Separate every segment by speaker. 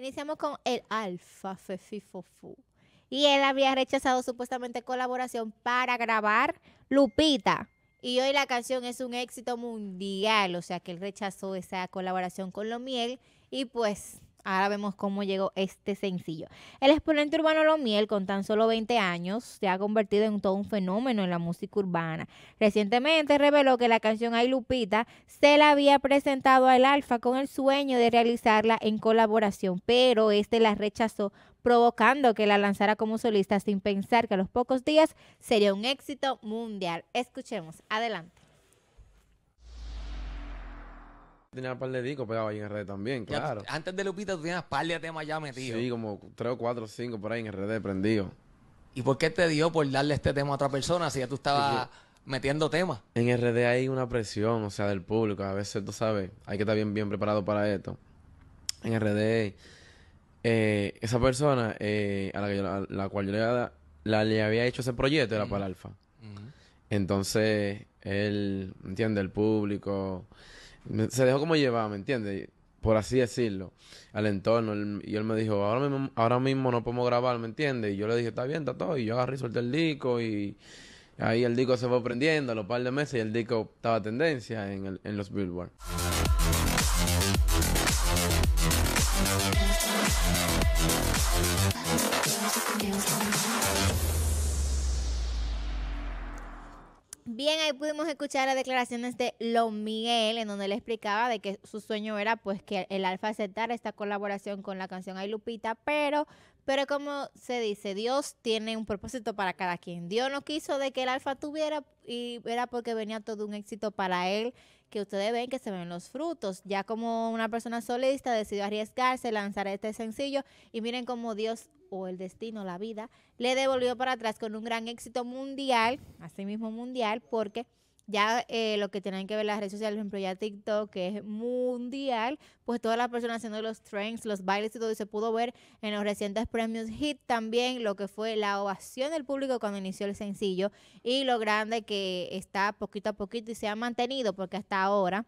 Speaker 1: Iniciamos con el Alfa Fefifofu. Y él había rechazado supuestamente colaboración para grabar Lupita. Y hoy la canción es un éxito mundial, o sea que él rechazó esa colaboración con Lo Miel y pues Ahora vemos cómo llegó este sencillo. El exponente urbano Lomiel, con tan solo 20 años, se ha convertido en todo un fenómeno en la música urbana. Recientemente reveló que la canción Ay Lupita se la había presentado al Alfa con el sueño de realizarla en colaboración, pero este la rechazó, provocando que la lanzara como solista sin pensar que a los pocos días sería un éxito mundial. Escuchemos, adelante.
Speaker 2: tenía un par de discos pegados ahí en RD también, claro. antes de Lupita tú tenías par de temas ya metidos. Sí, como tres o cuatro o cinco por ahí en RD prendido. ¿Y por qué te dio por darle este tema a otra persona si ya tú estabas metiendo temas? En RD hay una presión, o sea, del público. A veces, tú sabes, hay que estar bien, preparado para esto. En RD, eh, esa persona eh, a la, cual yo le, la, le, había hecho ese proyecto era para Alfa. Entonces, él entiende el público se dejó como llevar, ¿me entiendes? Por así decirlo, al entorno. y él me dijo, ahora mismo, ahora mismo no podemos grabar, ¿me entiendes? Y yo le dije, está bien, está todo. Y yo agarré y solté el disco y ahí el disco se fue prendiendo a los par de meses y el disco estaba tendencia en, en los Billboard.
Speaker 1: Bien, ahí pudimos escuchar las declaraciones de lo Miguel, en donde le explicaba de que su sueño era pues que el Alfa aceptara esta colaboración con la canción Ay Lupita, pero, pero como se dice, Dios tiene un propósito para cada quien. Dios no quiso de que el Alfa tuviera y era porque venía todo un éxito para él que ustedes ven que se ven los frutos. Ya como una persona solista decidió arriesgarse, lanzar este sencillo y miren cómo Dios o el destino, la vida, le devolvió para atrás con un gran éxito mundial, así mismo mundial, porque ya eh, lo que tienen que ver las redes sociales, por ejemplo, ya TikTok, que es mundial, pues todas las personas haciendo los trends, los bailes y todo, y se pudo ver en los recientes premios Hit también lo que fue la ovación del público cuando inició el sencillo y lo grande que está poquito a poquito y se ha mantenido, porque hasta ahora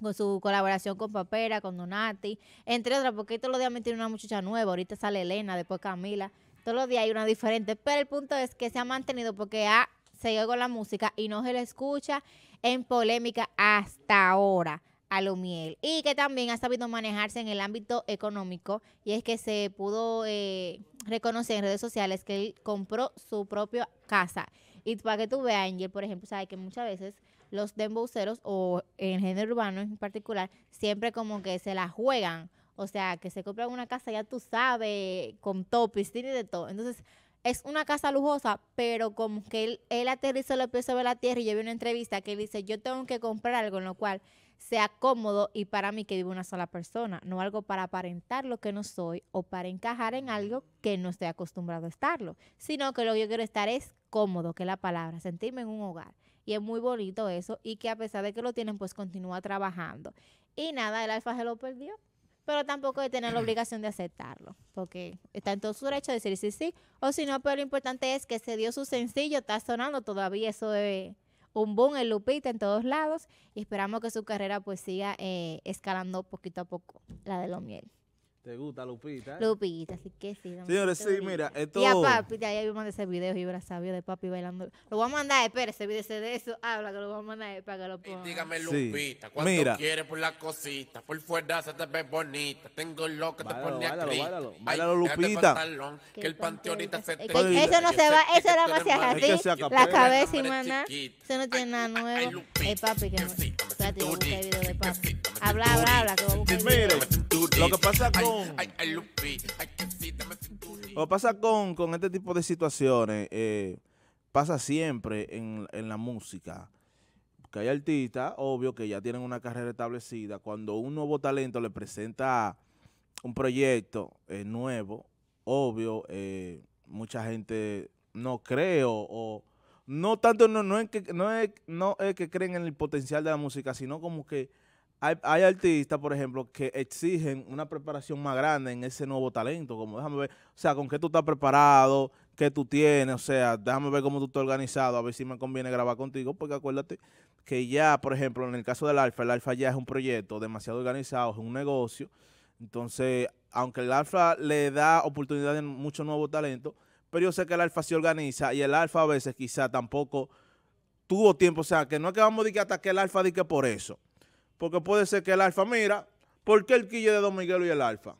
Speaker 1: con su colaboración con Papera, con Donati, entre otras, porque todos los días me tiene una muchacha nueva, ahorita sale Elena, después Camila, todos los días hay una diferente, pero el punto es que se ha mantenido porque ha sigue con la música y no se le escucha en polémica hasta ahora a lo miel y que también ha sabido manejarse en el ámbito económico y es que se pudo eh, reconocer en redes sociales que él compró su propia casa y para que tú veas Angel por ejemplo sabe que muchas veces los demboceros, o en género urbano en particular siempre como que se la juegan o sea que se compran una casa ya tú sabes con topis tiene de todo entonces es una casa lujosa, pero como que él, aterrizó el peso sobre la tierra y yo vi una entrevista que dice, yo tengo que comprar algo en lo cual sea cómodo y para mí que vive una sola persona, no algo para aparentar lo que no soy o para encajar en algo que no estoy acostumbrado a estarlo, sino que lo que yo quiero estar es cómodo, que es la palabra, sentirme en un hogar. Y es muy bonito eso y que a pesar de que lo tienen, pues continúa trabajando. Y nada, el alfa se lo perdió pero tampoco de tener la obligación de aceptarlo, porque está en todo su derecho de decir sí, sí, o si no, pero lo importante es que se dio su sencillo, está sonando todavía, eso de un boom en Lupita en todos lados, y esperamos que su carrera pues siga eh, escalando poquito a poco, la de los miel.
Speaker 2: ¿Te gusta Lupita? Eh? Lupita, así que sí. Señores, sí, mira, esto... Y a papi,
Speaker 1: ya, yo mandé ese video, y sabio de papi bailando. Lo voy a mandar, espérese, video de eso, habla que lo voy a mandar eh, para que lo ponga. dígame, Lupita, sí. ¿cuánto quieres
Speaker 2: por las cositas? Por fuera se te ve bonita, tengo lo que te pone aquí. triste. Bálalo, Lupita. que el panteonita se te... Eso no se va, eso
Speaker 1: era más hacia la cabeza y maná. Eso no tiene nada nuevo. El papi, que no. Espérate, Habla, habla, habla, que
Speaker 2: voy lo que pasa con. con, este tipo de situaciones eh, pasa siempre en, la música. Que hay artistas, obvio, que ya tienen una carrera establecida. Cuando un nuevo talento le presenta un proyecto eh, nuevo, obvio, eh, mucha gente no creo o no tanto no, no es que no es que creen en el potencial de la música, sino como que hay, artistas, por ejemplo, que exigen una preparación más grande en ese nuevo talento, como déjame ver, o sea, con qué tú estás preparado, qué tú tienes, o sea, déjame ver cómo tú estás organizado, a ver si me conviene grabar contigo, porque acuérdate que ya, por ejemplo, en el caso del Alfa, el Alfa ya es un proyecto demasiado organizado, es un negocio, entonces, aunque el Alfa le da oportunidad en mucho nuevo talento, pero yo sé que el Alfa se organiza y el Alfa a veces quizá tampoco tuvo tiempo, o sea, que no es que vamos a decir hasta que el Alfa que por eso, porque puede ser que el Alfa, mira, ¿por qué el quille de Don Miguel y el Alfa?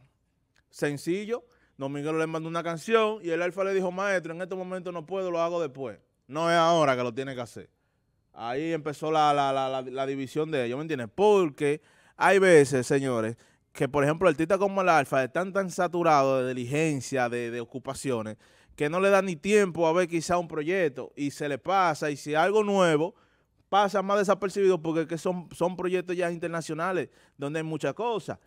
Speaker 2: Sencillo, Don Miguel le mandó una canción y el Alfa le dijo, maestro, en este momento no puedo, lo hago después. No es ahora que lo tiene que hacer. Ahí empezó la, división de ellos, ¿me entiendes? Porque hay veces, señores, que por ejemplo artistas como el Alfa están tan saturados de diligencia, de, de ocupaciones, que no le dan ni tiempo a ver quizá un proyecto y se le pasa y si algo nuevo pasa más desapercibido porque son, son proyectos ya internacionales donde hay muchas cosas.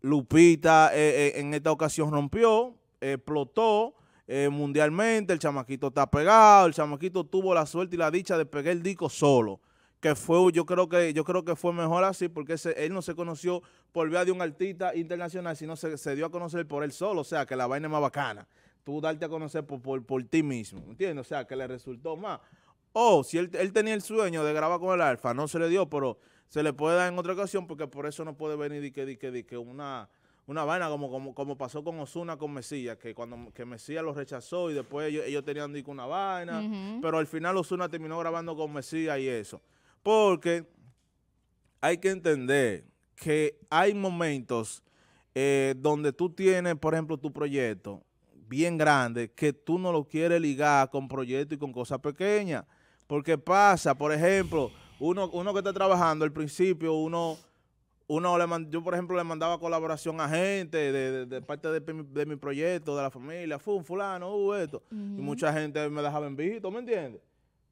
Speaker 2: Lupita eh, eh, en esta ocasión rompió, explotó eh, mundialmente, el chamaquito está pegado, el chamaquito tuvo la suerte y la dicha de pegar el disco solo que fue, yo creo que, yo creo que fue mejor así, porque él no se conoció por vía de un artista internacional, sino se, se, dio a conocer por él solo, o sea, que la vaina es más bacana. Tú darte a conocer por, por, por ti mismo, ¿entiendes? O sea, que le resultó más oh, si él, tenía el sueño de grabar con el Alfa, no se le dio, pero se le puede dar en otra ocasión porque por eso no puede venir y que, y que, y que una, una vaina como, como, pasó con Osuna con Mesías, que cuando que Mesías lo rechazó y después ellos, tenían una vaina, pero al final Osuna terminó grabando con Mesías y eso. Porque hay que entender que hay momentos eh, donde tú tienes, por ejemplo, tu proyecto bien grande, que tú no lo quieres ligar con proyectos y con cosas pequeñas. Porque pasa, por ejemplo, uno, uno que está trabajando al principio, uno, uno le yo por ejemplo le mandaba colaboración a gente de, parte de, mi proyecto, de la familia, fue fulano, uh, esto. Y mucha gente me dejaba en visto, ¿me entiendes?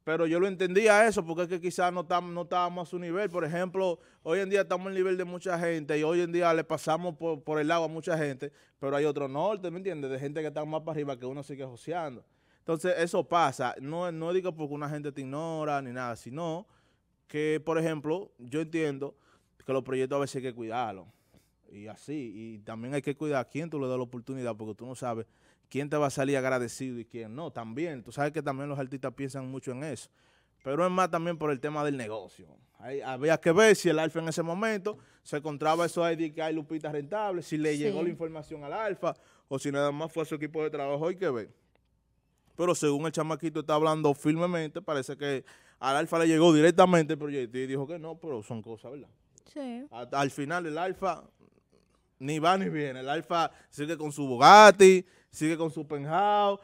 Speaker 2: Pero yo lo entendía eso porque es que quizás no, no estábamos a su nivel. Por ejemplo, hoy en día estamos en el nivel de mucha gente y hoy en día le pasamos por, por el agua a mucha gente, pero hay otro norte, ¿me entiendes? De gente que está más para arriba que uno sigue joseando. Entonces, eso pasa. No, no digo porque una gente te ignora ni nada, sino que, por ejemplo, yo entiendo que los proyectos a veces hay que cuidarlos. Y así. Y también hay que cuidar a quién tú le das la oportunidad, porque tú no sabes quién te va a salir agradecido y quién no. También, tú sabes que también los artistas piensan mucho en eso. Pero es más también por el tema del negocio. había que ver si el Alfa en ese momento se encontraba eso ahí de que hay Lupita rentable, si le llegó la información al Alfa o si nada más fue su equipo de trabajo. Hay que ver. Pero según el chamaquito está hablando firmemente, parece que al Alfa le llegó directamente el proyecto y dijo que no, pero son cosas, ¿verdad? Sí. Al, final el Alfa ni va ni viene. El Alfa sigue con su Bugatti, sigue con su penthouse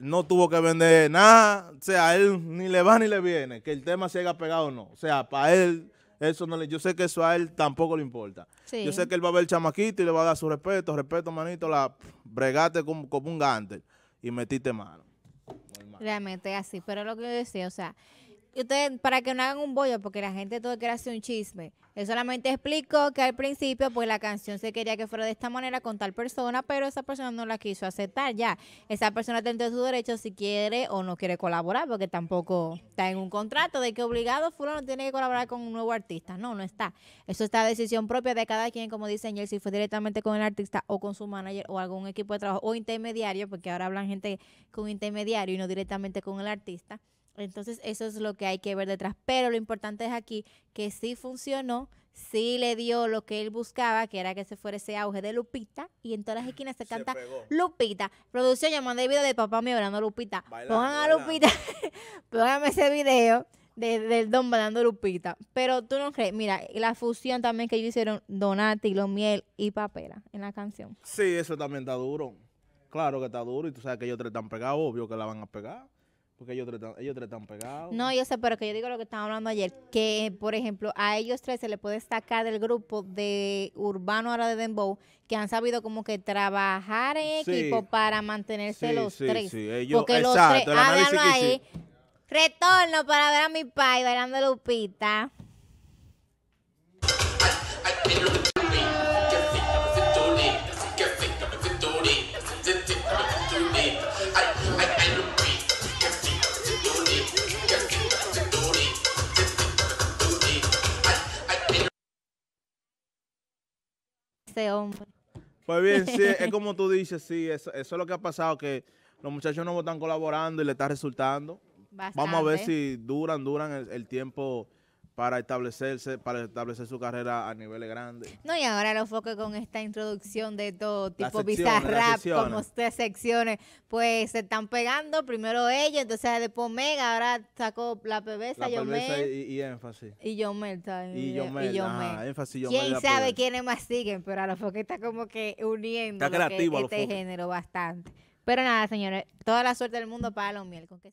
Speaker 2: no tuvo que vender nada, o sea, a él ni le va ni le viene, que el tema se haya pegado o no, o sea, para él, eso no le, yo sé que eso a él tampoco le importa. Yo sé que él va a ver el chamaquito y le va a dar su respeto, respeto manito, la bregate como, un gante y metiste mano
Speaker 1: realmente así, pero lo que yo decía, o sea, ustedes, para que no hagan un bollo, porque la gente todo quiere hacer un chisme. Él solamente explico que al principio, pues la canción se quería que fuera de esta manera con tal persona, pero esa persona no la quiso aceptar ya. Esa persona tendrá su derecho si quiere o no quiere colaborar, porque tampoco está en un contrato de que obligado fulano tiene que colaborar con un nuevo artista. No, no está. Eso está decisión propia de cada quien, como dicen él, si fue directamente con el artista o con su manager o algún equipo de trabajo o intermediario, porque ahora hablan gente con intermediario y no directamente con el artista. Entonces eso es lo que hay que ver detrás. Pero lo importante es aquí que sí funcionó, sí le dio lo que él buscaba, que era que se fuera ese auge de Lupita. Y en todas las esquinas se canta Lupita. Producción, llamada mandé video de papá mío hablando Lupita. Pongan a Lupita, pónganme ese video de, del don bailando Lupita. Pero tú no crees, mira, la fusión también que ellos hicieron, Donati, los miel y papera en la canción.
Speaker 2: Sí, eso también está duro. Claro que está duro y tú sabes que ellos tres están pegados, obvio que la van a pegar. Porque ellos tres, están pegados.
Speaker 1: No, yo sé, pero que yo digo lo que estábamos hablando ayer, que por ejemplo a ellos tres se les puede destacar del grupo de Urbano ahora de Denbow que han sabido como que trabajar en equipo para mantenerse los sí, tres. porque los tres, háganlo ah, ahí. Retorno para ver a mi pai bailando Lupita. ese hombre.
Speaker 2: Pues bien, es como tú dices, sí, eso, es lo que ha pasado, que los muchachos no están colaborando y le está resultando.
Speaker 1: Vamos a ver si
Speaker 2: duran, duran el tiempo para establecerse, para establecer su carrera a niveles grandes.
Speaker 1: No, y ahora los focos con esta introducción de todo tipo bizarrap, como tres secciones, pues se están pegando, primero ellos, entonces después Mega, ahora sacó la PBS,
Speaker 2: Y, énfasis.
Speaker 1: Y Yomel también. Y Yomel, eh,
Speaker 2: y ¿Quién sabe
Speaker 1: quiénes más siguen? Pero a los focos está como que uniendo este género bastante. Pero nada, señores, toda la suerte del mundo para los miel. Con que